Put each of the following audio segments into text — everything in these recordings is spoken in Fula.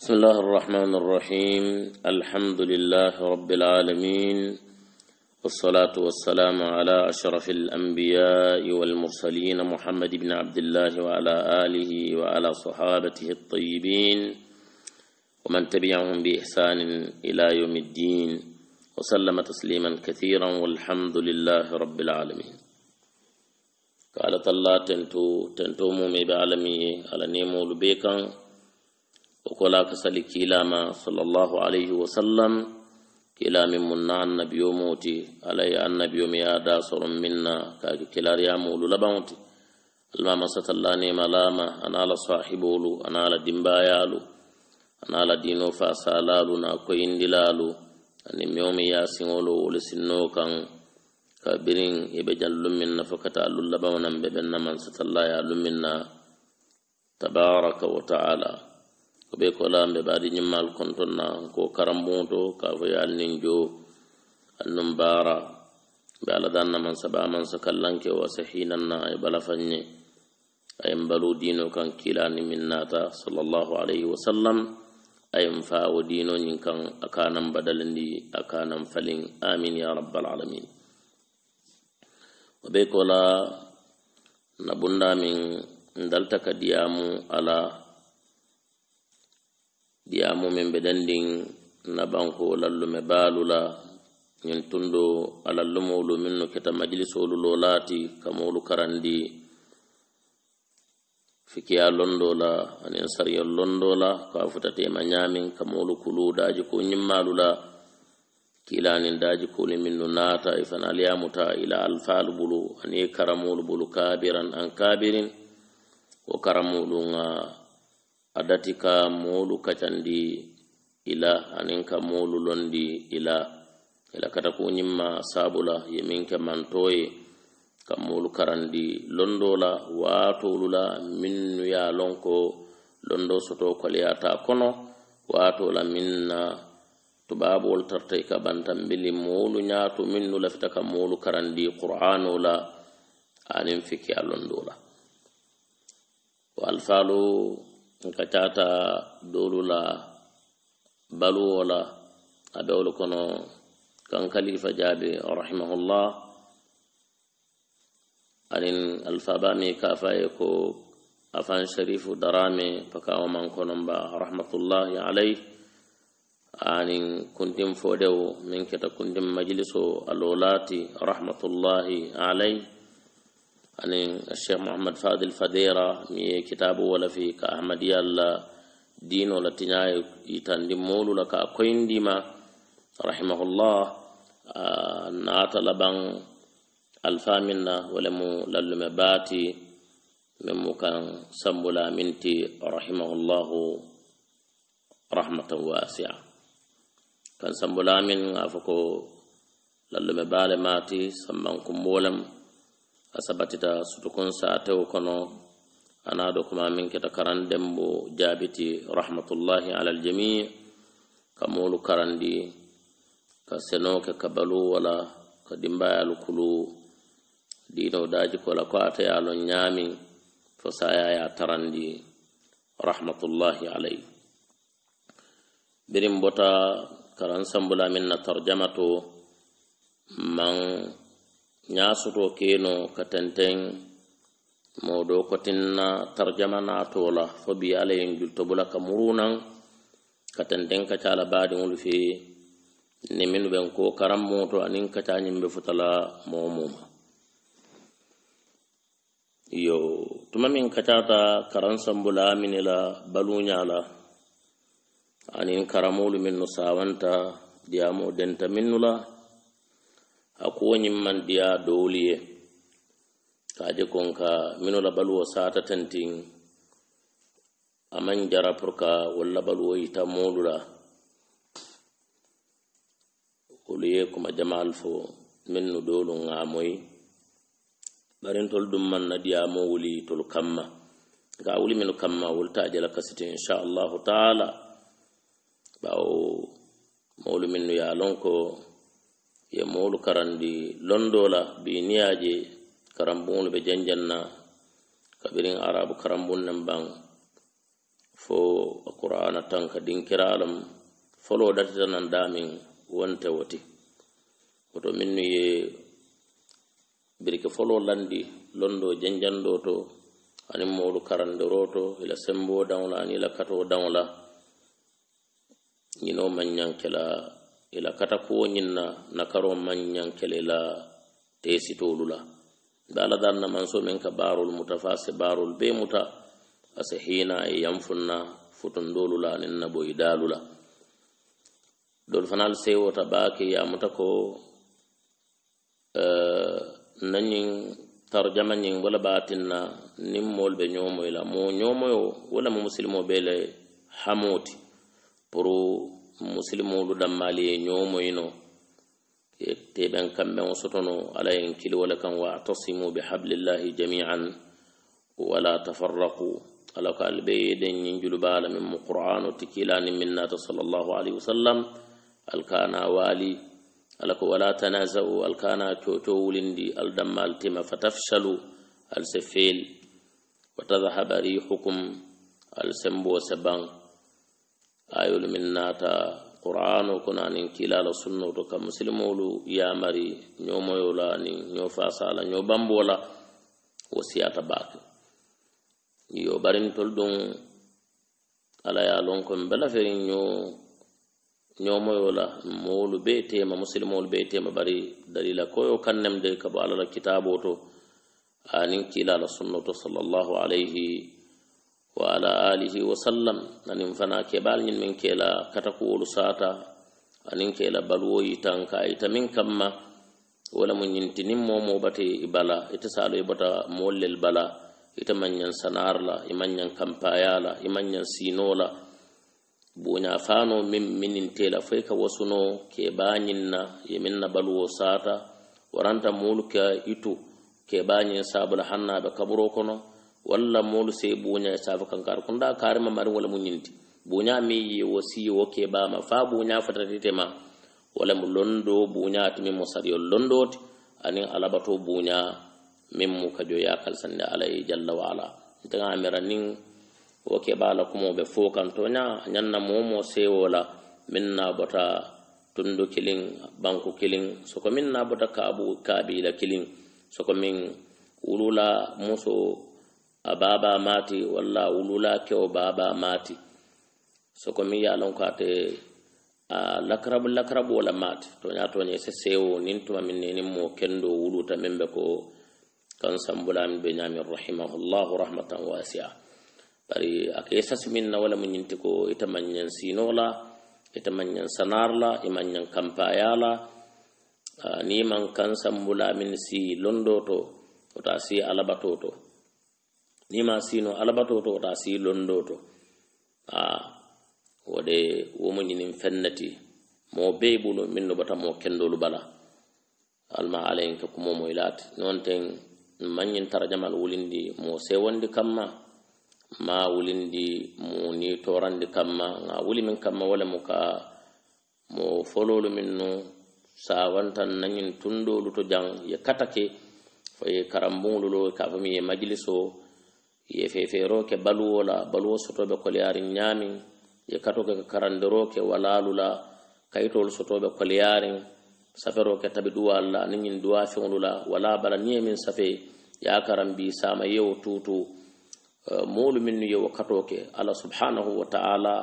بسم الله الرحمن الرحيم الحمد لله رب العالمين والصلاة والسلام على أشرف الأنبياء والمرسلين محمد بن عبد الله وعلى آله وعلى صحابته الطيبين ومن تبعهم بإحسان إلى يوم الدين وسلم تسليما كثيرا والحمد لله رب العالمين قالت الله تنتو تنتو مومي بعلمي على نيمو لبيكا وكلا كسل كيلاما صلى الله عليه وسلم كيلام منا النبي موتي علي أن النبي يا داسر منا كاك كيلار يا مولو لبوتي الما مسات الله نيم لاما أنا على صاحبولو أنا على ديمبايالو أنا على دينو فاسالالو ناكو إندلالو أني ميوم يا سينولو ولسنو كان كابرين يبجل لمنا فكتا لبونا ببنا من ستالله يا لمنا تبارك وتعالى ko ɓe kolaɓe ɓaadi ñimmal kontonna ko karammoto ka foye alnin jo annum bara ɓe allah danna man saɓa man sa kallanke wa sahinanna e balafanñe ayen balu dino kan kilani min nata sallllahu alayhi wa sallam ayen fawo dino ñin kan a kanan badalendi a kanan falin amin ya rabbal alamin o ɓe kola na bunda min daltaka diyamu ala diyamumen ɓe ɗanndin nabanko lallume baalula min tunndo alallumolu min no keta majlisolu lo laati kamolu karandi fikiya londola anin sariyol londola ko a futatema ñamin kamolu kulu daji ko ñimmalula kilanin daji koni min no naata e fana alyamuta ila alfalu bulu ani karamolu bulu kabiran an kabirin wo karamolu ŋa uh, adati ka moolu kacandi ila anin ka moolu londi ila ila kata kuñimma sabula yemin ke mantoye ka moolu karandi londo la waatolu la minnu ya lon ko londo soto koleyata kono waato la minna tubaabol tartay ka bantan bili moolu ñaato minnu lafita ka moolu karandi qur'ano la anin fikiya londo la o alfaalu nka tata dolu la baluwo la a bewolu kono kan kalifa jaabi rahimahullah anin alfabami kafaye ko afan sharifu darame pakawo man konomba rahmatullahi alayh anin kuntin fodewo min keta kuntin majliso alolati rahmatullahi alayh أن يعني الشيخ محمد فاضل فديرة مي كتابه ولا في كأحمد يلا دين ولا يتندي مول ولا كأكوين ديما رحمه الله آه نعت لبان الفامنا ولمو للم باتي ممو كان سمبلا منتي رحمه الله رحمة واسعة كان سمبلا من أفكو للم بالماتي سمبان كمبولم a sabatita sutukun satewo kono ana ɗo kuma min keta karan dembo jaabiti rahmatullahi ala aljamii ka molu karandi ka senoke ka balu wala ka dimbayalu kulu dino daji kola ko atayalo ñaami fo sayaya tarandi rahmatullahi alay birin bota karan sambula min na tarjama to man ya soto keno katenten modo kotinna tarjama na tola fo bi ala yin julto bula ka murunan katenten ka tala badi wul fi ni min ben ko karam moto anin ka ta nyimbe futala momu yo tuma min ka ta karan sambula minila balunya la anin karamul min no sawanta diamo denta minula la a kuwoñimmandiya dowli ye kaaje kon ka minu labaluwo satatantin a man jara pour ka wo labaluwo yita molu la wolu ye kuma jamaal fo min nu doolu ŋa moyi barintolu dumman na diyamo wuli tolu kamma ga wuli minu kamma wolu ta jela kasiti inchallahu taala bawo molu min nu ye lon ko ye moolu karandi londo la bi niyaaje karambuŋolu be janjanna kabiriŋ arabu karambuŋ neŋ baŋ fo akur'ana taŋ ka dinkira alam folo datita naŋ daamiŋ wonte wo ti woto minnu ye birike folo landi londo janjando to aniŋ moolu karandiro to i la sembo daŋo la aniŋ i la katoo daŋo la ñinoo maŋ ñaŋ ke la ila kata kuwo ñinna nakaro mannaŋ kele la teesitolu la be alla e dan na manso meŋ ka baarolu muta fo a si baarolu bee muta a si hiina a ye yanfuŋ na futundolu la aniŋ na boyidaalu la doolu fanaŋ se wota baake ye a muta ko eh, nañiŋ tarjamañiŋ wo le be a tinna niŋ moolu be ñoomoy la moo ñoomoyo wo le mu musilimo bee le hamoo ti puru musilimolu dammali ye ñomoyino teɓen kamɓen sotono ala yen kili wala kan wa atasimu bihablillahi jamian wala tafarraku ala ko alɓe yeɗen ñin julubaala min mo qur'anu tikilani min nata sallllahu alayhi wa sallam alkana waali ala ko wala tanasa'u alkana coco wulindi aldammal tema fatafshalu alse feel wa tadhahaba rihukum alsembo se ban ayolu min naata qur'ano ko nanin kilala sunnoto ka musilimolu yamari ñomoyola anin ño fasala ño bambola wo siyata baake yo barintol ɗum ala ya lon ko mbela feri ño ñomoyola moolu be tema musilimolu be tema bari dalila koyo kannemde kabo alala kitabo to anin kilala sunnoto sallallahu alayhi wa ala alihi wa sallam nanin fana keɓal ñin min kela katakuwolu sata anin kela baluwoyi tan ka yita min kamma wala mu ñinti nin momo bate i bala ite salo i bata mollel bala ita mañan sanar la i mañan kampaya la i mañan sino la boña fano min minintela foy ka wasuno keɓañin na ye min na baluwo sata waranta muluka itu keɓañin sabula hannaɓe kaburo kono walla molu sey buña e safa kankar kunda karima mari wala muñinti buña mi wo siyo wo keɓama fa buña fatatitema wala mu londo buña timi mo sariyo londoti anin alabato buña min mu kajo yakal sanne ala e jalla wala tanga amira nin wo keɓala kumoɓe fo kantoña ñanna momo sewola min na bota tundu kilin banku kilin soko min na bota kabu kabila kilin soko min wulula muso a baba mati walla wulula kewo baba mati soko mi yalon ko ate a lakrabu lakrabu wala mati to nya to ne se sewo nin tuma min nenin mo kendo wuluta membe ko kan sambula min be nyami rahimahullahu rahmatan wasi'a bari akesas min na wala mun nyinti ko ita manyan sinola ita manyan sanarla imanyan kampayala ni man kan sambula min si londoto to ta si alabatoto nima sino alabato to ta si londo to a wode womo nyinin fennati mo be bulu min no bata mo kendolu bala alma alayn ka kumo mo ilat non ten manyin tarjamal wulindi mo se wondi kamma ma wulindi mo ni torandi kamma nga wuli min kamma wala mo ka mo fololu min no sa wantan nanyin tundolu to jang ya katake fa ye karambulu lo ka fami ye majlisoo ye fefero ke baluwo la baluwo sotoɓe koliyari ñami ye katoke ke karandiro ke walalu la kayitol sotoɓe koliyari safero ke tabi duwal la niñin duwa feŋolu la wala bala niye min safe ya karambi sama yewo tutu uh, molu minnu yewo katoke allah subhanahu wa ta'ala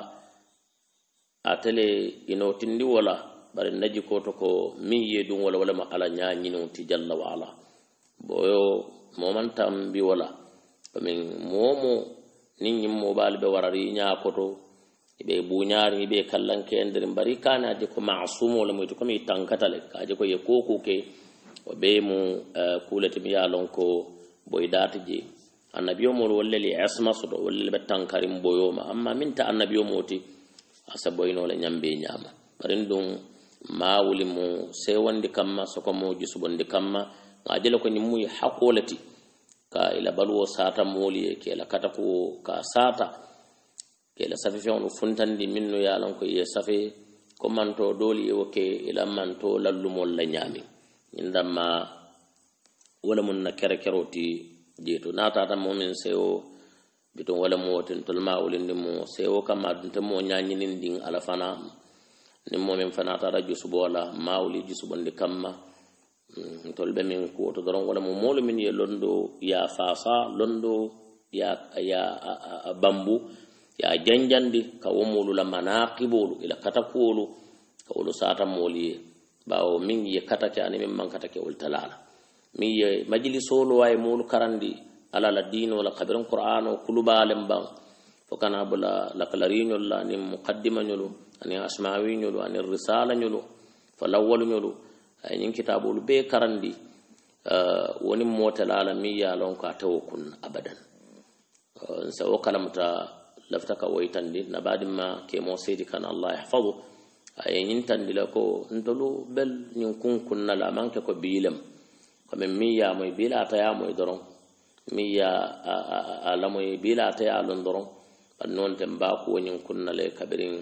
atele inotindi wala bari naji koto ko min ye dun wala walama ala ñañinuti jalla wa ala boyo momantambi wala min momo ni yimmo ɓaali ɓe warar ñakoto ɓe buñari ɓe kallanke e nder mbari kane aje ko masumole moyti komi tankatale kaje ko ye kokuke o ɓeymo kulete mi yalon ko boydati je annabiyomol wollele esmasoto wollele ɓe tankarin boyoma amma minta annabiyomoti asa boynole ñambe ñama ɓarin ɗum mawuli mo sewondi kamma sokomo jusubondi kamma ajele ko ñimmuyi hakkolati ka ilabaluwo sata moli e kela kata kuwo ka sata kela safe feŋolu funtandi miŋ nu ye a lanko ye safe ko manto doolu ye wo ke ila manto lallumol la ñaami ñiŋ danma wo le muŋ na kerekero ti jeeto niŋ a taata moo miŋ seo bituŋ wo le moo tin tolu maa wulindi mo seo kamma dunte moo ñañinindiŋ ala fana niŋ moo miŋ fanaŋ taata jusubo la maa wuli jusubondi kamma Mm, tolɓe min kuwoto doron wona mo molumin yo londo ya fafa londo ya bambu ya janjandi ka womolula manakibolu ila katakuwolu kawolu sata moliye bawo min ye katake ani min mankatake wol talala min ye majilisolu way molu karandi alala dinola kabiron qur'ano kulubalen ban fokana bola lakalariñolla anin mukaddimañolu anin asmawiñolu anin risalañolu falawwaluñolu ayñin kitaabolu bee karandi uh, wonin mootelaala miŋ ye a loŋ ko a tewo kuŋ abadan uh, nse uh, wo kalamuta lafita ka woyitandi nabaadiŋ ma keemoo seedi kana allah yahfadu a ye ñiŋ tandi le ko ntolu bel ñiŋ kuŋ kunna le a maŋ ke ko bii lem komi miŋ ye a moyi bii le ataya moyi doroŋ miŋ ye a lamoyi bii le ataya loŋ doroŋ bari noonte m baa kuwo ñiŋ kunna le kabiriŋ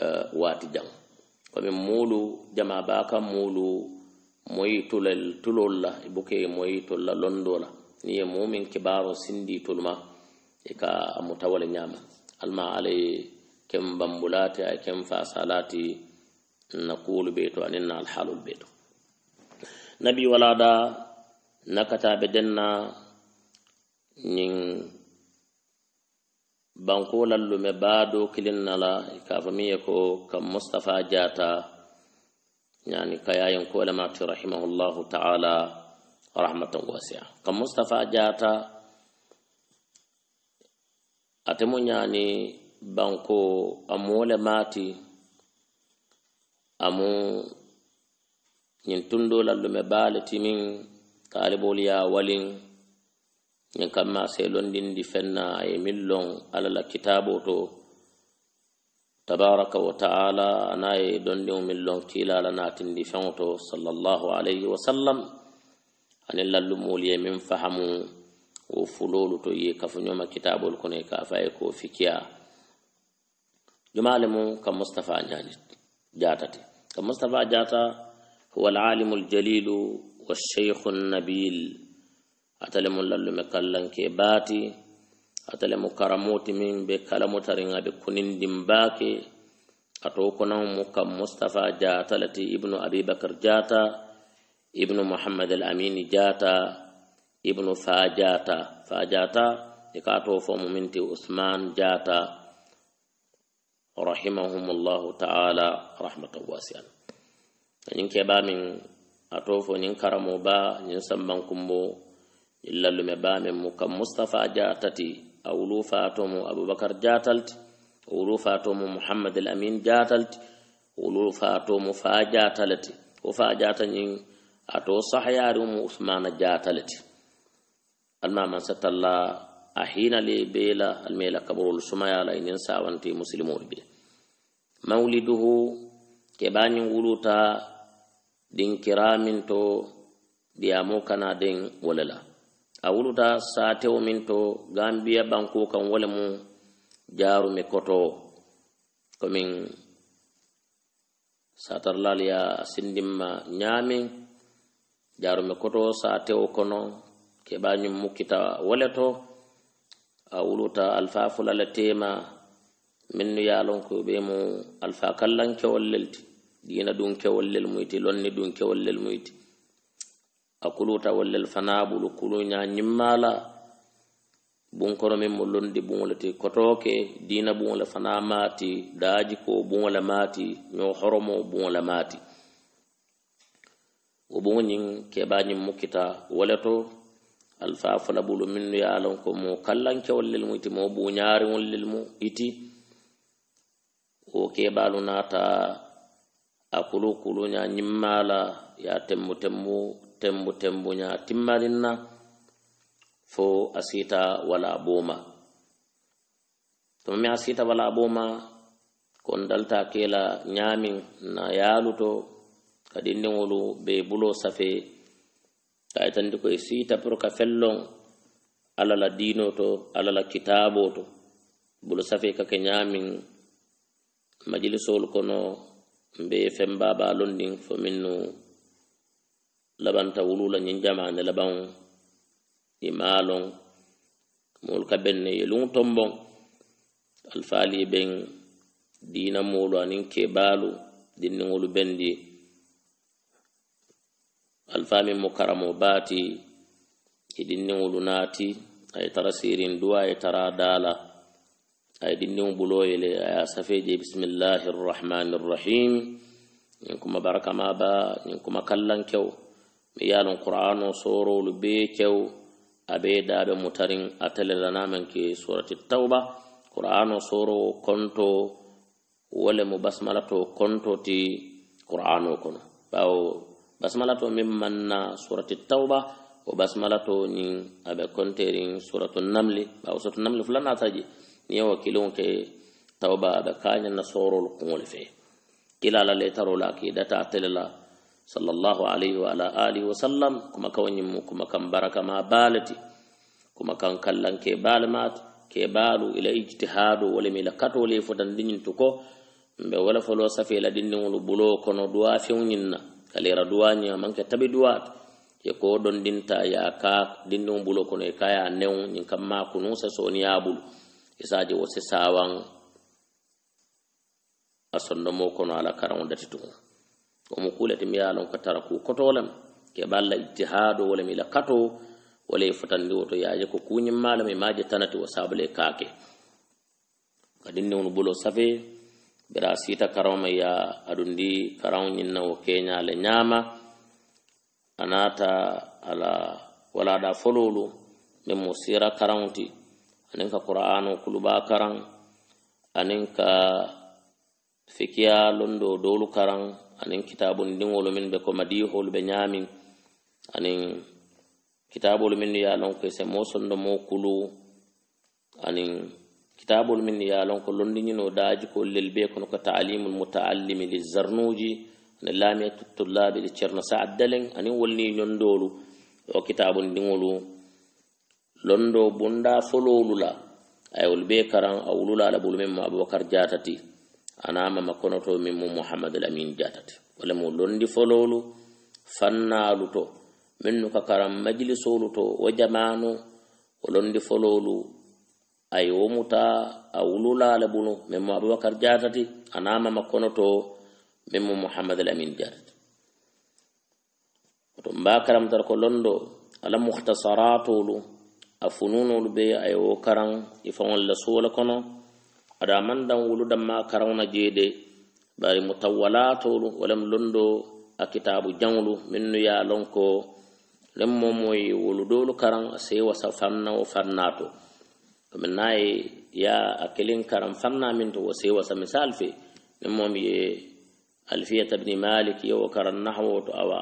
uh, waati jaŋ oɓen muulu jama baka muulu moyi tulel tulol la e boke moyi tolla londo la ni e mumin kibaro sindi tulma e ka mutawale ñama alma alay kem bambulate ay kem fa salati na kuulu ɓe to anin na alhalol ɓe to nabi walada nakataɓe denna ñin bankulallume baado kilinnala e kafamiye ko kam mustapha jata yani kayayenkolemati rahimahullahu taala rahmatan wasia kam mustapha jata atemu yani banko amolemati amu yin tundolallume baaletimin kaaliboliya walin ñiŋ kamma seelondindi fenna a ye miŋ loŋ alla la kitaabo to tabaraka wa taala ana ye dondiŋo miŋ loŋ kiila la naatindi feŋo to salallahu alayhi wa sallam aniŋ lallumuulu ye miŋ fahamu wo fuloolu to ye kafuñoma kitaabolu kono ye ka fa ye ko fikiya jumaale mu ka mustapha ñaanit jaatati ka mustapha jaata huwa alalimu aljalilu والشيخ النبيل atale mu lallume kallanke baati atale mu karamoti min be kalamotariŋa be kunindin baake ato konaŋ mu kam mustapha jata lati ibnu abibakar jata ibnu muhammad al amini jata ibnu fa jata fa jata i e ka to fo mu minti usman jata rahimahum llahu taala rahmatan wasian ñiŋ keɓa min ato fo ñiŋ karamo ba ñiŋ sambankumbo illallume bamen mu kam mustapha jatati a wulufatomu aboubacar jatalti o wulufatomu mouhammad el amin jatalti wulufatomu fa jatalati o fa jatañin ato sahayarimu usmana jatalati almaman satalla a hinale bela almela kaborol sumayala inin e sawanti musilimol be mawliduhu keɓañin wuluta ɗin kiramin to ɗiyamo kana ɗen wolela a wuluta saatewo min to gambiya banko kan wole mu jarumi koto komin satarlal ya sindimma ñami jarumi koto saatewo kono keɓañum mukkita wole to a wuluta alfafulale tema minnu ya lonko ɓe mu alfa kallankewollelti dina ɗum kewollel muyti lonni ɗum kewollel muyti a kuluta wallel fanabulu kuluña ñimmala bunkono min mo londi bunlati kotoke dina bunla fana mati daji ko bunla mati ño horomo bunla mati wo bunñin keɓañin mukkita woleto alfafulabulu minnu ya lon ko mo kallanke wallel mu iti mo buñari wallel mu iti wo keɓalu nata a kulu kulu ya nyimmala ya tembu tembu tembu tembu ya timmalinna fo asita wala boma to mi asita wala boma kon dalta kela nyamin na yaluto kadi ndin wolu be bulo safe tai tandi koy sita pour ka fellon alala dino to alala kitabo to bulo safe ka ke nyamin majlisol kono mbe fem baba londin fomin no labanta wulula ñin jamane laban i malon mol ka benne yelun tombon alfali ben dina molu anin ke balu dinniŋolu bendi alfamin mukaramo bati i dinniŋolu naati a ye tara sirin duwa ye tara dala aye ɗinnimo ɓuloyele aya safeje bisimillahi rrahmani rrahim min kuma barakamaba min kuma kallankew mi yalon qur'ano sorolu be kew abe daɓe mutarin a telelanamanke surati tawba qur'ano sorowo konto wole mo basmalato konto ti qur'ano kono ɓawo basmalato min manna surati tawba o basmalato nin aɓe konterin suratu namli ɓawo suratu namli fulanataji ni ye wakkiliŋo ke tawba a be kaa ñaŋ na soorolu kuŋolu fee kila la letaroo la ke data tele la sallallahu alayhi wa ala alihi wa sallam kuma kaw ñiŋ mu kuma kaŋ baraka maa baa le ti kuma kaŋ kallaŋ ke baale maa ti ke baalu ila ijtihaado wo le mi i la katoo le fotandi ñiŋ tu ko mbe wo le foloo safee la dindiŋolu buloo kono duwa feŋo ñiŋ na ka lera duwa ñiŋ a maŋ ke tabi duwa ti ye koo dondinta ye a kaa dindiŋo buloo kono ye kaa ye a newo ñiŋ kaŋ maa kunuŋ se sooniyaa bulu isaji wo sisawan a sondomo kono ala karawodati tun omo kulati mbiya lon ko tara ku kotolam keɓa alla ijtihado wolem ila kato wala e fotandi woto yaje ko kuñimmalam e maje tanati wo sabule kake kadin ni wono bolo safe bira sita karawma ya adundi karaw ñinna wo keñale ñama anata ala wala da fololu min mo sira karawti anin ka qur'ano kuluba karan anin ka fikiya londo dolu karan anin kitabun dinwolu min be ko madiholu be ñamin anin kitabolu min ya lon ko se mosondo mo kulu anin kitabolu min ya lon ko londiñino daji ko lelbe kono ko taalimul mutaallimi lizarnuji ne lamiya tullabi li cerno sa'addalen anin wolni ñondolu o kitabun dinwolu londo bonda fololula ayol be karan a wululala bolu min mo abubakar jatati anama makonoto min mo muhammad lamin jatati wala mo londi fololu fannalu to min nuka karan majlisolu to wa jamanu o londi fololu ay womuta a wululala bolu min mo abubakar jatati anama makonoto min mo muhammad lamin jatati to mbakaram tar ko londo ala muhtasaratulu a fununolu be a ye wo karaŋ i faŋolu la suwo le kono ada maŋ daŋ wolu danma karaŋo na jeede bari mutawalatolu wo lem londo a kitaabu jaŋolu minnu ye a loŋ ko lem mo mo ye wolu doolu karaŋ a se wasa faŋ na wo faŋ na to komi na ye ye a kiliŋ karaŋ faŋ na miŋ to wo se wasa misaali fe niŋ mo mi ye alfiyata bini malik ye wo karaŋ nahawo to awa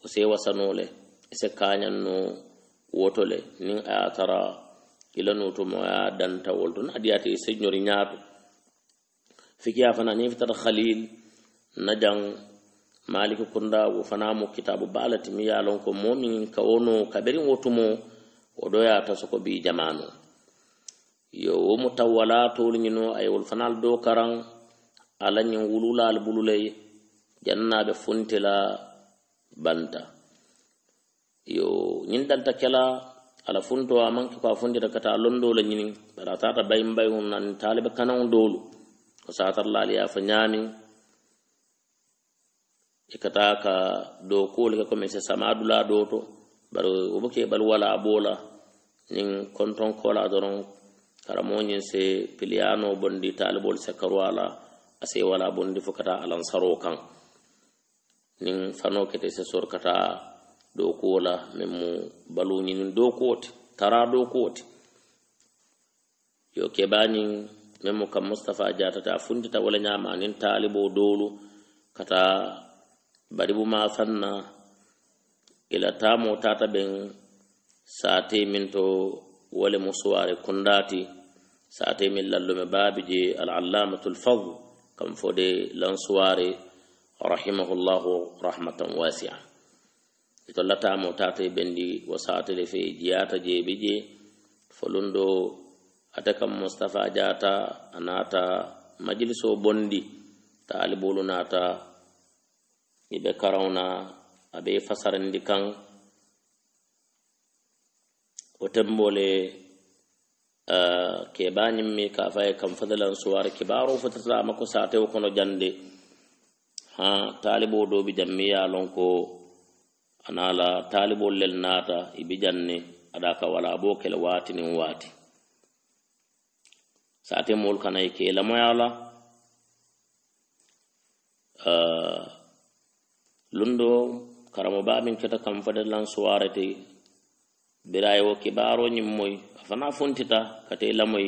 wo se wasa noo le i se kaañaŋ noo wotole nin a tara ilanoto mo a danta wolto na diyate seigneur ñaato fikiya fana ni fitata khalil na jang maliku kunda wo fana mo kitabu balati mi yalon ko mo min kawono kaberin wotumo o do ya ta soko bi jamanu yo wo mutawala tol nyino ay wol fanal do karang ala nyin wulula al bululay jannabe funtila banta yo ñindanta kela ala funto a manke ko a fundita kata londola ñini bara tata bayim bayum nan talibe kanan dolu o satarlaali yafa ñaami e kata ka do kuole ke comme se samadula do to bar wobo keɓal wala bola nin konton kola doron karamoñin se piliyano bondi talibol sekkaru ala ase wala bondi fo kata alansaro kan nin fano kete se sor kata dokola min mo baluñinin dokoote tara dokoote yo keɓanin min mo kam mustapha jatata funtita wala ñamanin talibo dolu kata baribu ma sanna ila tamo tata ɓen sate min to wale mo suware kundati sate min lallume baabi je al allamatul fadl kam fode lansuware rahimahullahu rahmatan wasi'an ɓe tollatamo tata e ɓendi wo satere fe jiyata jeeɓe je folunɗo ate kam mustapha jata a nata majlis o bondi ta alibolu nata eɓe karawna aɓe fasarandi kan o tembole uh, keɓañimmi ka faye kam fadalan suware kibaro fotatamako satewo kono jande ha talibo ɗo ɓe jammi yalon ko anaala taalibol lel naata e bi janne aɗa ka wala bo kele waati nin waati satemol kanaye keelamayala uh, lundo karamo bamin keta kam fade lan suwarete biraye wo kibaro ñimmoy afana funtita kate lamoy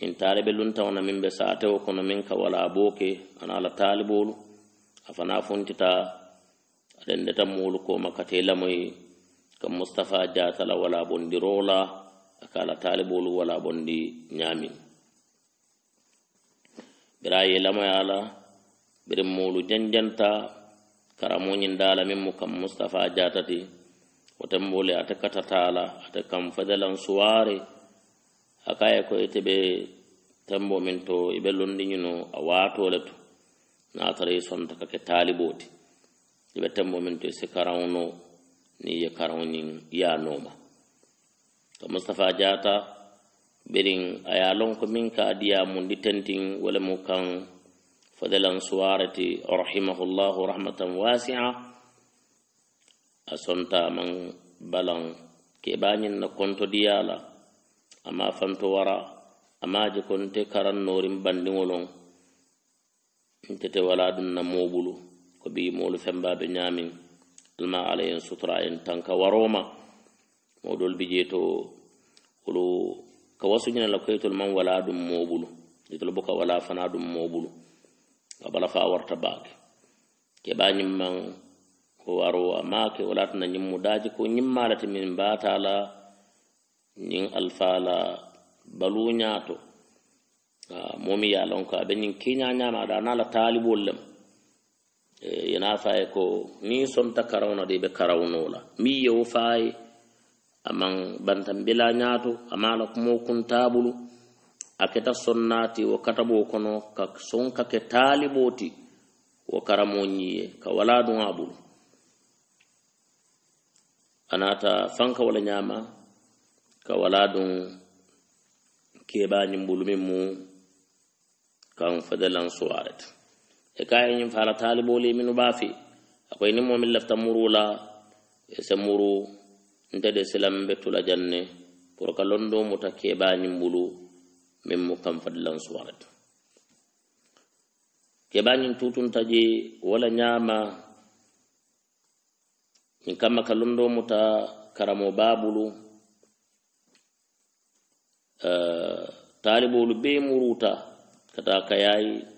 min taaleɓe luntawna min ɓe saate wo kono min ka wala boke anaala taaliboolu afana funtita lendeta molu ko makate lamoy kam mustapha diatala wala bondi rola akala talibolu wala bondi ñamin biraye lamoyala biri molu jenjanta karamoñindala minmu kam mustapha diatati wotenbole ate katatala ate kam fedelan suware akaye koyte ɓe tembo min to iɓe londiñino a watole to natare sontakake taliboti ibe tembo min to si karawuno ni ye karawunin ya noma to mustapha jata birin a ye lon ko min ka diya mundi tentin walemu kan fadalan suwarati rahimahullahu rahmatan wasi'a a sonta man balan kebañin na konto diyala ama fanto wara ama je konte karan norin bandiŋolon ntete wala dun na mobulu ko ɓi molu fembaɓe ñamin alma alay en sutora en tanka warooma moɗol bi je to wolu ka wasuñinala koytol man wala ɗum moɓulu jetol boka wala fana ɗum moɓulu a bala fa warta baake keɓañim man ko warowa maake wala tana ñimmu daaji ko ñimmalate min mbatala ñin alfala baluñato a momi yalonko aɓe ñin keñañamaɗa nala taaliɓollema E, yena faye ko ni sonta karawna de be karawnola mi yewo faye aman bantan bila ñato amala kumo kun tabulu aketa sonnati wo katabo kono ka son kake taliboti wo karamo ñiye ka wala dunŋa bulu anata fanka wala ñama ka wala dun keɓañin bulu min mu kan fedelan suwareta e kaye ñin fala taliboole minu baafi akoye ni momin lafta muru la e se muru nte de silambe tula janne pour ka londo muta kebañin bulu min mu kanfadilan suwarati kebañin tutuntaji wala ñama ñin kamma ka londo muta karamo babulu uh, eh, taliboolu be muruta kata kayayi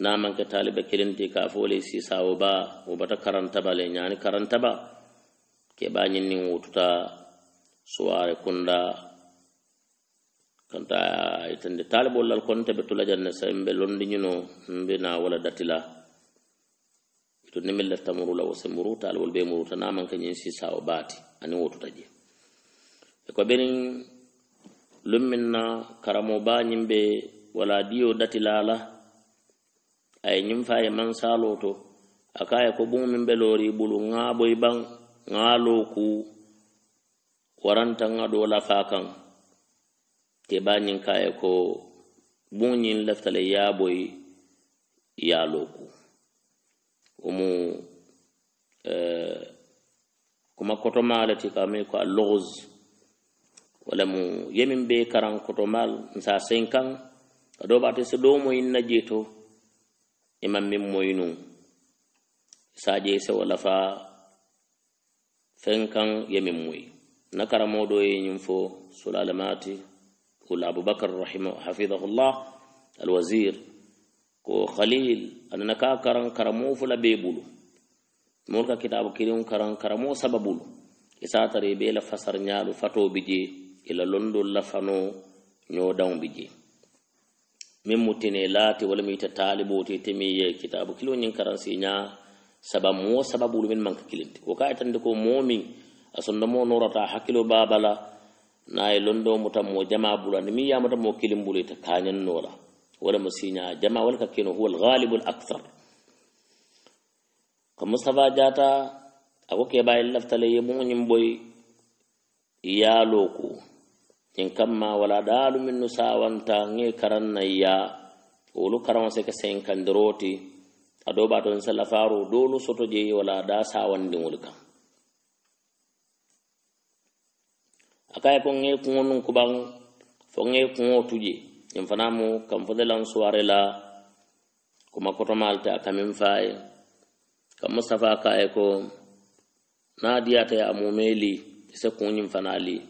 namanke talibe kelenti ka fole si sawo ba wo bata karantaba le ñani karantaba keɓa ñinnin wututa suware kunda kanta itande talibollal konte ɓe tulajanne sembe londiñino mbena wala datila ito nemel lefta murula wose muruta alwol be muruta namanke ñin si sawo baati ani wotuta je e ko benin lumminna karamo ba ñimɓe wala diyo datilala ay ñiŋ fa ye man saaloo to a ka ye ko buŋo miŋ be loori bulu ŋa bo i baŋ ku waranta ŋa la faa kaŋ te baa ka ye ko buŋo ñiŋ ya le ye a boyi kuma kotomaa le ti ka ko a wala mu ye be karan kotomaa nsa seŋ kaŋ a doo baate se doo moyiŋ na jee to imam e min moynu saje sewala fa fen kan yemin moyi na karamo ɗo ye ñin e fo sulalamati ul abubacar rahima hafidahullah alwazir ko khalil anana ka karan karamo fula be bulu morka kitabu kirin karan karamo sababulu isatare e bela fasar ñalu fato bije ila londo lafano ñodan bije min mutine laati ta mi ta taalibo te temi ye kitabu kilo ñin karansi nya sababu mo sababulu man ka kilinti ko ka itande ko momi a da mo norata hakilo babala na ye londo muta mo jama bula ni min yamata mo kilin bulu ita nora nola walla mo siña jama walla ka keno huwa alghalibu alakthar ko mustapha diata ako keɓa bayan laftala ya mun boy ya in kamma wala ɗaalu min no sawanta ŋe karannayya wolu karama sike sen kandiroti ado ɓa ton sallafaaro doolu soto je wala ɗa sawandiŋol kan a kaye fo ŋe kuŋo nun kuban fo ŋe kuŋo tuje in fana mu kan fo delan suware la kuma kotomalta a kamin faye ka mustapha kaye ko naa diyata ye a mumeli ise kuŋo ñiŋ fana lii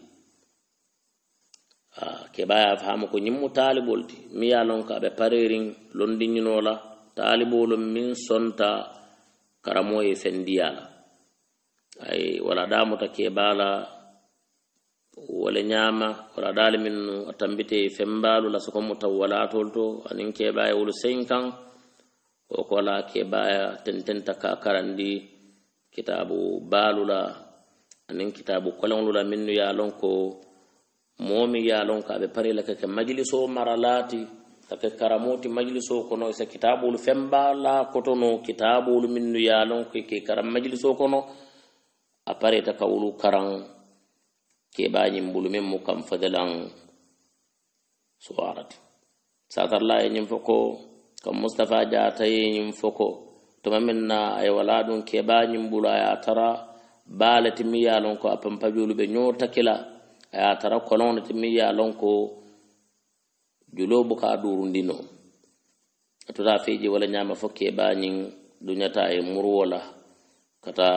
Ah, keɓaya fama ko ñimmu taaliɓol ɗi miya noon ka ɓe parerin londiñinola taaliɓolon min sonta karamoye fendiyala ay waɗaɗamota keɓala wole ñama waɗaɗali min no a tambite fembalu la sokomo taw walatol to anin keɓaya wolu seyi kan o kola keɓaya tententa ka karandi kitabu balula anin kitabu kolenlula min nu ya lon ko momi yalon ka ɓe parila kake majliso maralati kake karamoti majliso kono sa kitabolu femba la kotono kitabolu minnu yalon ke ke karam majliso kono a pareta kawolu karan keɓañimbolu min mo kam fadelan so arati satarla e ñin foko kam mustapha diatay ñin foko toma minna ay wala ɗum keɓañimbolu aya tara baalati mi yalon ko a pampajolu ɓe ñootakila aye a tara kolonŋo neti miŋ ye a loŋ ko juloo buka duurundi no ato ta fe je wala ñaama fo keebaañiŋ duñata a ye muruwo la kata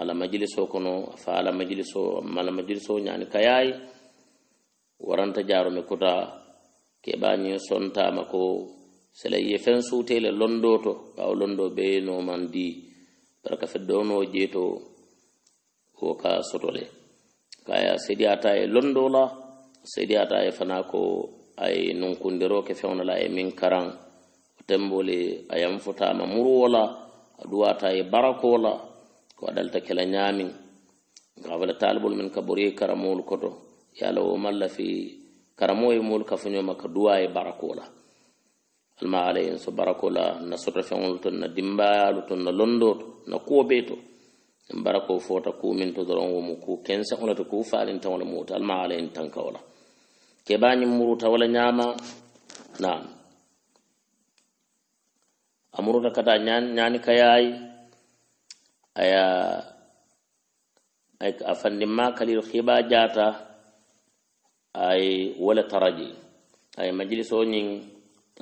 alamajilisoo kono a fa alamajilisoo malamajilisoo ñaani kayaayi waranta jaarumi kuta keebaañiŋ sontaama ko sela ye feŋ suuteele londoo to bawo londoo bee noomaŋ dii bara ka fe doonoo jee to wo ka soto le kaya sediyata e londo la sediyata e fana ko ay nunkundiro ke fewna la e min karan o temboli ayam fotama muruwo la a duwata e barako la ko adalta kela ñamin gawala talibol min ka bori e karamol koto yala o malla fi karamo e mol ka fuñoma ka duwa e barako la alma alayhin so barako la na soto fewol to na dimbayalo to na londo to na kuwo ɓe to bara ko fota ku min to doron wo mu ku ken sa onata ku falin taw na mota al maala en tan kawla ke bani muru taw la nyama na amuru da kata nyan nyani kayai aya ay afandi ma kalil khiba jata ay wala taraji ay majliso nyin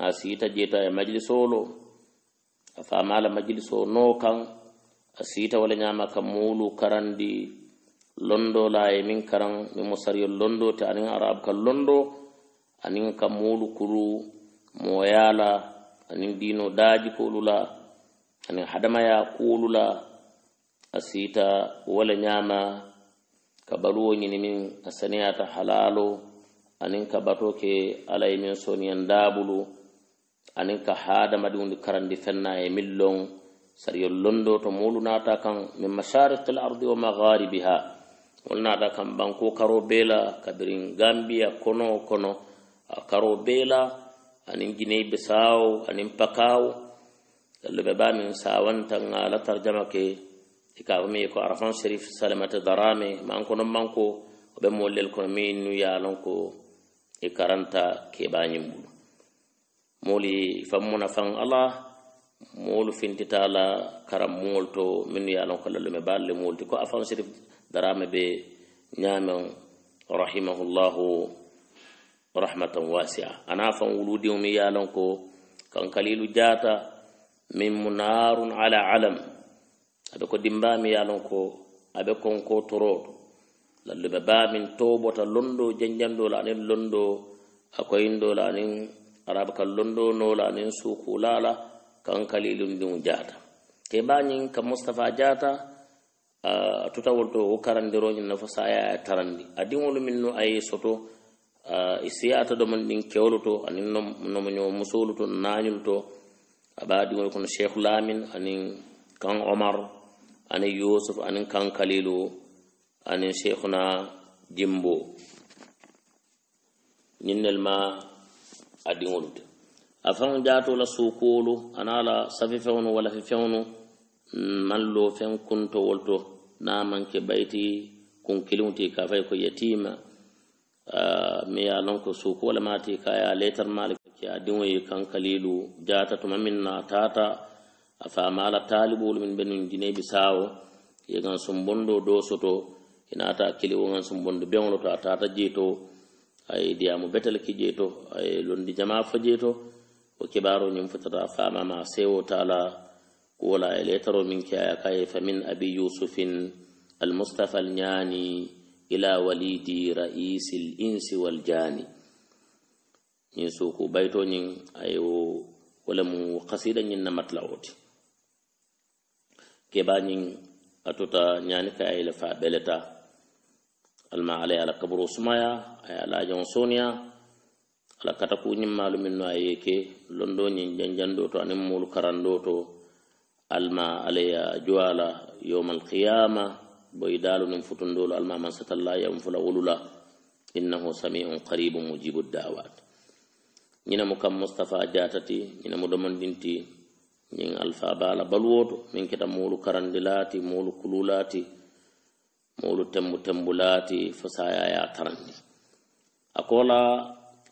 asita jeta ay majliso lo afa mala majliso no kan a siita wala ñaama ka muulu karandi londo laa e min karan mi mosariyo londo te anin arabu ka londo anin ka muulu kuru moyala anin diino daaji koolu la anin hadamaya kuolu la a siita wala ñaama ka baluwo ñini min a saniyata halaalo anin ka bato ke ala e min sooniyan daabulu anin ka haadamadiundi karandi fennaa e min long sara yo londo to molu nata kan min masarikil ardi wa magaribiha mol nata kan banko karo bela kabirin gambia kono kono a karo bela anin guinei bisawo anin pakawo yallo ɓe bamin sawantan ala tarjama ke ikawami e ko arafan sherif salimata darame manko non manko oɓe mollel kono mi nu yalon ko e karanta keɓañimɓuɗo moli fammuna fan allah moolu fintitala karam mool to minu yanokalallum e balle moolti ko afan sirif darama ɓe ñamen rahimahullahu rahmatan wasia ana fan wuludi mi yalon ko kan kalilu jata min munarun ala alam aɓe ko dimbami yalon ko aɓe konko toroɗo lallume bamin toɓota londo janjanɗola anin londo akoyindola anin arabe kal londo nola anin sukulala kan kalilum ɗum jata keɓañin ka mustapha jata tutawol to wo karandiroñi nafa saya tarandi adiŋolu min no aye soto siyata domon ɗin kewlu to ani nomoño musolu to nañul to aɓa diŋol kono cheikh lamin anin kan omar ani yusuf anin kan kalilu anin cheikhuna jimbo ñinnel ma adiŋolu te a feŋ jaatola suukuolu aniŋ a la safifeŋolu walla fifeŋolu mm, manlo feŋ kunto wolu to niŋ a maŋ ke bayiti kunkiliŋo ti ka a fo ye ko yetiima miŋ ye a loŋ ko suukuo le maa ti ka a ye a leetarimaalu ke a diŋo ye kaŋ kaliilu jaata tuma miŋ na a taata a fe a maa la taaliboolu miŋ be nuŋ jine bisaawo ye gaŋ sumbondo doo soto i naata a kiliwo gaŋ sumbondo beŋo lo to a taata jeeto a ye diyaamu betele ki jeeto a ye londi jamaa fo jeeto wo kibaro min futata fama ma sai ta la kuwola ye letaro miŋ ke kai fa min famin abi yusufin almustafa nyani ila walidi raisi insi waljani jani suku so ñiŋ a ye ayo wala mu qasidan ñiŋ na matilawo ti keba atota nyani ka ye fa belata alma ala ya sumaya ay ala jon sonia ala kata ku ñimmalu min no a yeke londo ñin janjanɗo to anin mulu karanɗo to alma alaya juwala yowma alqiyama boyi dalu nin futundolu alma mansatalla yam fula wulula innahu samiun qaribu mujibu dawat ñinamu kam mustapha jatati ñinamu domondinti ñin alfa bala balwoto min keta mulu karandi laati mulu kulu laati mulu tembu tembu laati fo sayaya tarandi akola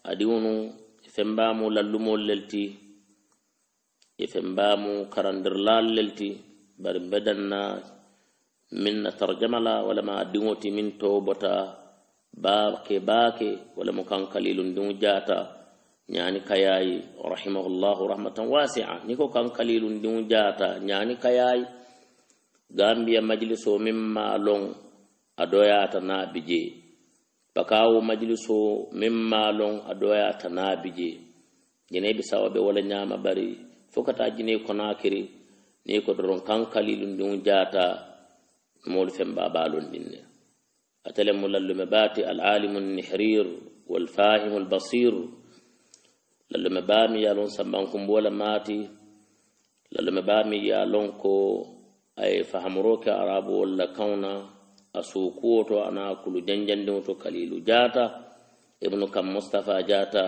adiwunu efembamu lallumol lelti efembamu karandirlal lelti bari bedanna min na tarjamala walama adiŋoti min tobota bake bake walamu kankalilun diŋu jata ñani kayayi rahimahullahu rahmatan wasia niko kankalilun diŋu jata ñani kayayi gambiya majliso min ma loŋ adoyata nabije bakawo majliso min malon a doya ta nabije jinai bi sawa be wala nyama bari fokata jine ko nakiri ni ko doron kankali dum dum jata mol fem baba lon dinne atale mulallu me bati al alim an nihrir wal fahim al basir lallu me bami ya lon sambam kum bola mati lallu me bami ya lon ko ay fahamuroka arabu wala kauna a sokuwo to ana kulu janjandiŋo to kalilu jata ibnu kam mustapha jata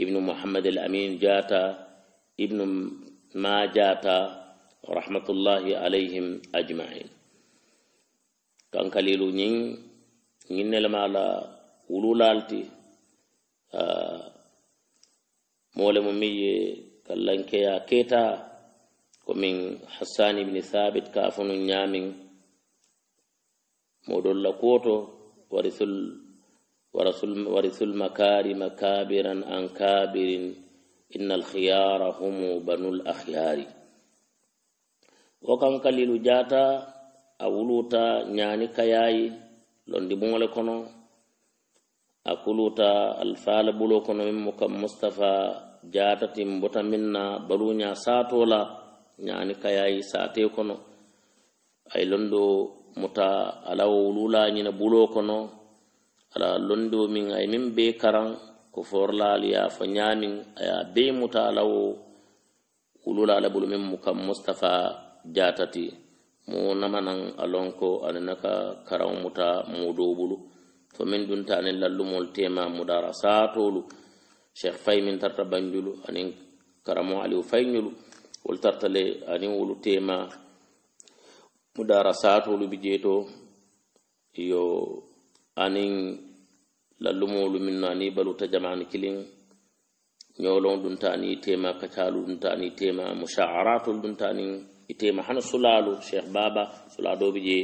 ibnu muhammad al amin jata ibnu ma jata rahmatullahi alayhim ajmain kan kalilu ñiŋ ñiŋ nelema la wululalti moole mu miŋ ye kallankeya keta ko min hassan ibni thabit kafunu ñaamiŋ moɗolla kooto wa rasul makarima kabiran an kabirin inna alkhiyara humu banu l akhyari wo kan kalilu jata a wuluta ñani kayayi londi bole kono a kuluta alfala bulo kono min mo kam mustapha jatatin bota minna baruña satola ñani kayayi sate kono ay londo muta ala wulula ñina bulo kono ala londiwo min ay min be karan ko forlaalu yaafo ñaamin aya be muta alawo wulula ala bulu min mukam mustapha jatati mu namanan alon ko anana ka karan muta mudo bulu to min dunta anin lallumol tema mudara satolu cheikh fay min tarta banjulu anin karamo aliu faynulu wol tarta le anin wulu tema mudara satolu bi jeto yo anin lallumolu minnani baluta jamani kilin ñolon ɗum tani tema kacalu ɗum tani tema musaaratol ɗum tani i tema hana sulalu cheikh baba sulado bi je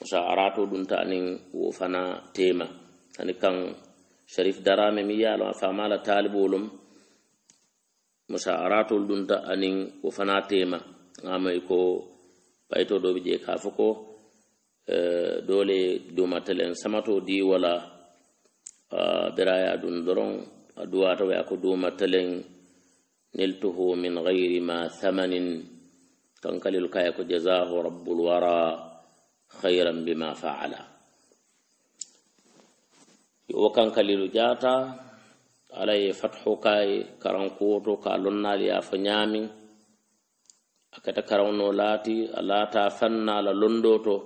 musaarato ɗum tani wo fana tema hani kan sharif darame mi yalo a famala talibolum musaaratol ɗum ta anin wo fana tema amay ko payto do bije ka ko eh, dole dumatelen samato di wala ah, biraya dun doron a duwata waya ko dumatelen niltuhu min ghairi ma thamanin kankalil kaya ko jazahu rabbul wara khairan bima faala wo kankalilu jata alaye fathu kaye karankoto ka lonnali yafo akata karawno laati a laata fanna la londo to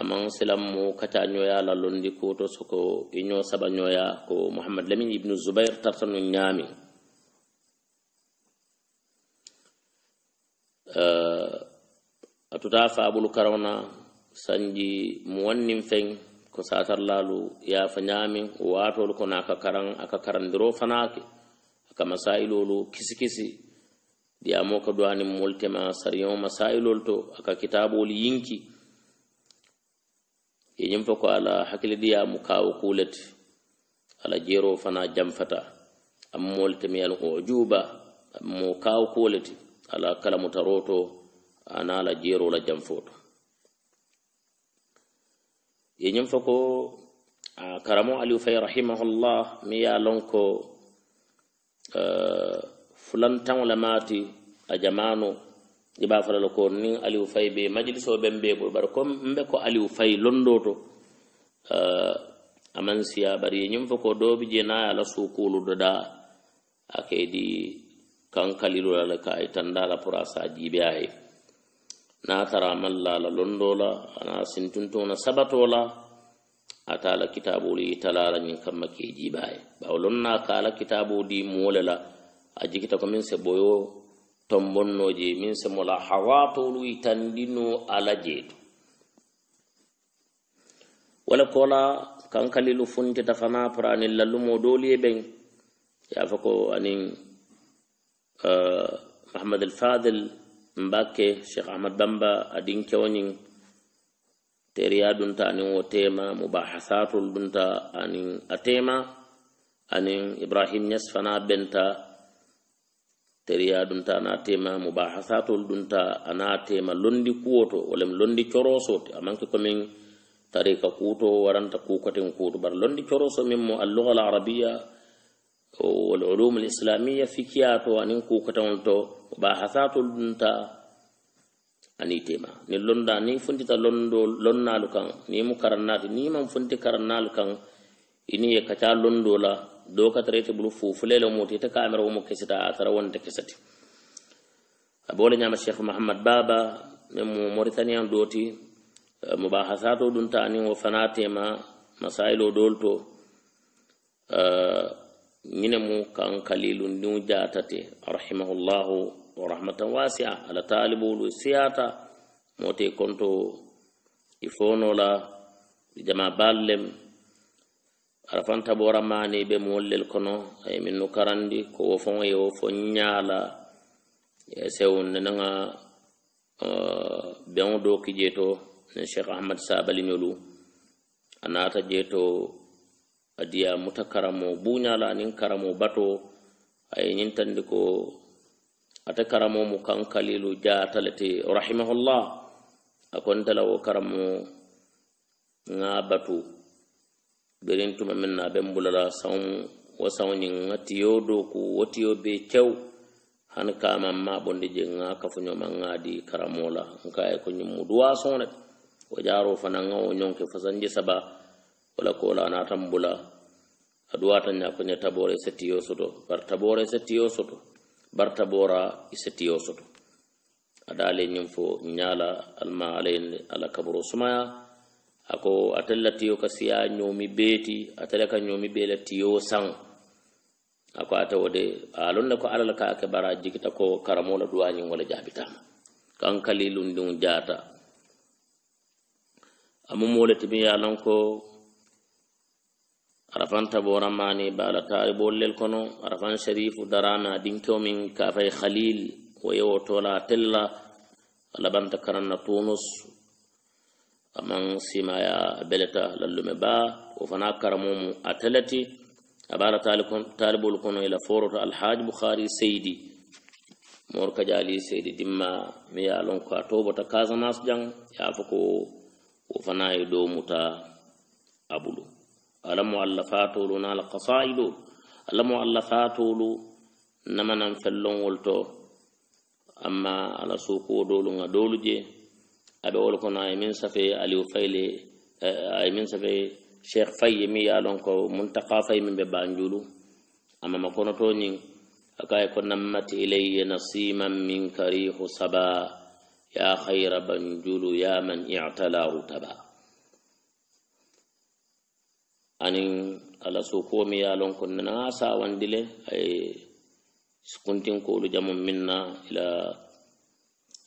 amaŋ silanmo kata ñoya la londi ko to soko i ño saba ñoya ko mohamad lamin ibnu zubair tartanu ñaami uh, eh, a tuta faabulu karawna sanji muwannin feŋ ko satarlaalu ye fa ñaamin waatolu kono aka karaŋ aka karandiro fanaake aka masailolu kisi kisi di amoka duwanin multima sariyan masailolto a ka kitabol yinki ke ñimfa ko ala hakkile di yamu kawo kulet ala jero fana jamfata ammoltemi al ujuba ammo kawo kulet ala kalamu taroto ana ala jero la jamfoto ye ñimfa ko karamo aliou fay rahimahullah mi ya lon ko uh, eh, fulan taŋo le maati a jamaanu i be a fola le ko niŋ aliw fay be majiliso be n be bulu bari comme n be ko aliw fay londo to eh, a maŋ siya bari ye ñiŋ fo ko doo bi je niŋ a ye a la suukuulu dadaa a ka i di kaŋ kalilu la le ka a ye tanda la pour a se a jiibe a ye niŋ a tara a maŋ la a la londo la ana a sintintuŋo la sabato la a ta a la kitaabuolu ye i tala a la ñiŋ kanma ka i jiibe a ye bawo loŋ na a ka a la kitaaboo dii moo le la a jigita ko min se ɓoyo tombonnoje min se mola hawatolu tandino ala jeeto wala kola kankalilu funti tafana prani lallumo doliye ɓen yafa ko anin uh, eh, mahamad alfadil mbakke sheikh ahmad bamba adin kewanin teriya dunta anin wo tema mubahasatol dunta anin atema anin ibrahim nyes fana benta teriya ɗum ta ana tema mobahasatol ɗum ta ana tema londi kuwoto walla mi londi coroso te amanke komin tarika kuto waranta kukaten kuto bar londi coroso min mo allugha alarabia wal ulum alislamia fikiya to anin kukatenol to mobahasatol ɗum ta ani tema ni londa ni fontita londo lonnalu kan nimo karannati nimam fonti karannalu kan ini ye kaca londola do ka tara ite bulu fufulela mu ite ka amara umu kesita a tara wanda kesati abole nyama chef muhammad baba me mu mauritania doti eh, mu ba hasato dun ta ni wo fanate ma masailo dolto nyine eh, mu kan kalilu nu jatate rahimahullahu wa rahmatan wasi'a ala talibu lu siyata mote konto ifono la jama ballem ara fanta bora mani be mollel kono ay min no karandi ko wo fon e wo fon ñaala e sewon nenanga beo doki jeeto ne cheikh ahmad sabalinolu a naata jeeto a diya muta karamo buñala anin karamo bato aye ñintandi ko ate karamo mo kankalilu jatalete rahimahullah a kontala wo karamo nga batu berin tuma min na ben bulala saw wo sawni ngati yo do ku woti yo be cew han ka man ma bonde je nga ka fu nyoma ngadi karamola nka e ko nyum mudu wa sonne o jaro fa nan ngaw nyon ke fasanje saba wala ko la na tambula aduwa tan nya ko nya tabore setti yo soto bar tabore setti yo soto bar tabora setti yo soto adale nyum fo nyala alma alayn ala kabru sumaya ako atalla tiyo ka siya ñoomi beeti atale ka ñoomi bee la tiyo saŋ ako atawo de aloŋ ne ko alla la ka a ke bara jikita ko karamo la duwañiŋ wo le jaabitama kaŋ kaliluŋdiŋ jaata a mumo le timi ye loŋ ko arafanta bora maani baala taaribolu lel kono arafan sharifu darame a dinkeo miŋ kafay khalil wo ye wo tola atelle la labanta karaŋ na tunus amaŋ simaya beleta lallume ba wo fana karamomu a telati a bala talibolu kono ila foroto alhaji bukhari seydi mor kajali seydi dimma mi ya lon ko a toɓota casamance jang ya fo ko wo fana e domuta abulu alamo allah fatolu nala kasaidolu alamo allah fatolu namanan fellonwol to amma ala sukuwo dolu ŋa dolu je abe wol kono ay min safe aliou fayle eh, ay min safe cheikh faye mi ya lon ko muntaka faye min ɓe banjulu amma ma kono to nyi akay ko namati ilayya nasiman min karihu saba ya khayra banjulu ya man itala rutaba anin ala ko mi ya lon ko sa wandile ay lu jamum minna ila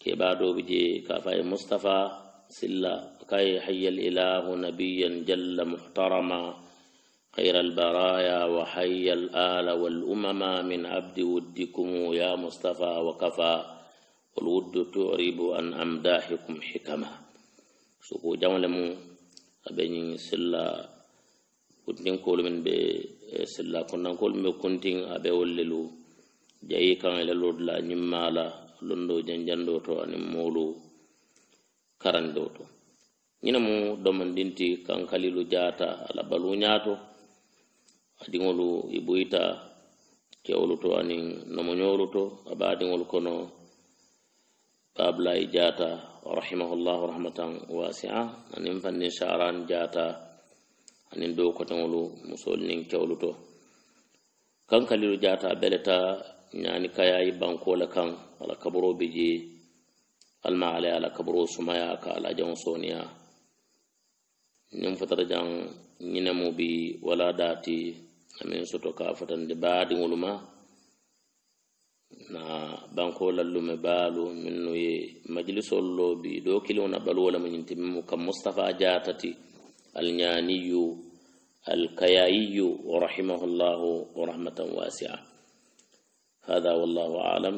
keɓaɗo بجي كفاي مصطفى سلا كاي حي الاله نبيا جل محترما خير البرايا وحي الآل والأمم من عبد ودكم يا مصطفى وكفى والود تعرب أن أمداحكم حكمة سوكو جملمو ابيني سلا كنتين كول من بي سلا كنا كول من كنتين أبي وللو جاي كان للود لا نمالا londo janjando to ani molu karando to ñina mu domandinti kankalilu jata ala balu ñato adiŋolu i buyita kewolu to aniŋ nomoñolu to aba adiŋolu kono babulayi jata rahimahullah rahmatan wasia aniŋ fanniŋ saran jata aniŋ do koteŋolu musolniŋ kewolu to kankalilu jata beleta ñani kayayi bankole kaŋ ala kaburo biji alma ala ala kaburo sumaya ka ala jan soniya nin fatara jan mu bi wala dati amin soto ka fatande baadiŋolu wuluma na banko lallume baalu minnu ye majilisol lo bi do kiliŋo na baluwo min ñinti mu ka mustapha jatati alñaniyu alkayayiyu rahimahullahu rahmatan wasia hada والله alam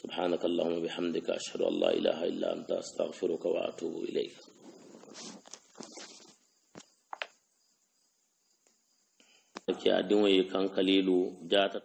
سبحانك اللهم وبحمدك أشهد أن لا إله إلا أنت أستغفرك وأتوب إليك adin waye kan kalilu